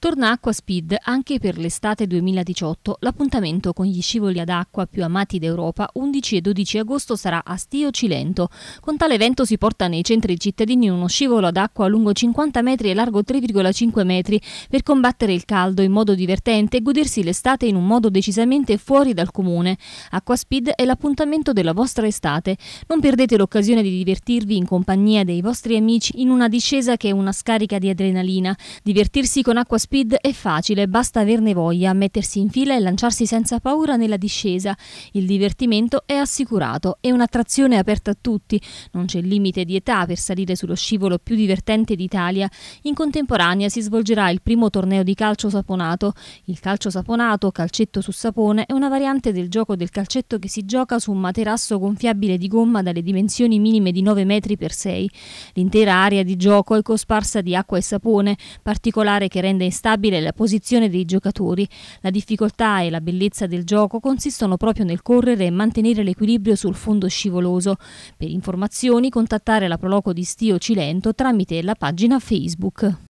Torna Acqua Speed anche per l'estate 2018. L'appuntamento con gli scivoli ad acqua più amati d'Europa 11 e 12 agosto sarà a Stio Cilento. Con tale evento si porta nei centri cittadini uno scivolo ad acqua lungo 50 metri e largo 3,5 metri per combattere il caldo in modo divertente e godersi l'estate in un modo decisamente fuori dal comune. Acqua Speed è l'appuntamento della vostra estate. Non perdete l'occasione di divertirvi in compagnia dei vostri amici in una discesa che è una scarica di adrenalina. Divertirsi con Acqua Speed Speed è facile, basta averne voglia, mettersi in fila e lanciarsi senza paura nella discesa. Il divertimento è assicurato, è un'attrazione aperta a tutti, non c'è limite di età per salire sullo scivolo più divertente d'Italia. In contemporanea si svolgerà il primo torneo di calcio saponato. Il calcio saponato, calcetto su sapone, è una variante del gioco del calcetto che si gioca su un materasso gonfiabile di gomma dalle dimensioni minime di 9 metri x 6. L'intera area di gioco è cosparsa di acqua e sapone, particolare che rende instabilmente instabile la posizione dei giocatori. La difficoltà e la bellezza del gioco consistono proprio nel correre e mantenere l'equilibrio sul fondo scivoloso. Per informazioni contattare la Proloco di Stio Cilento tramite la pagina Facebook.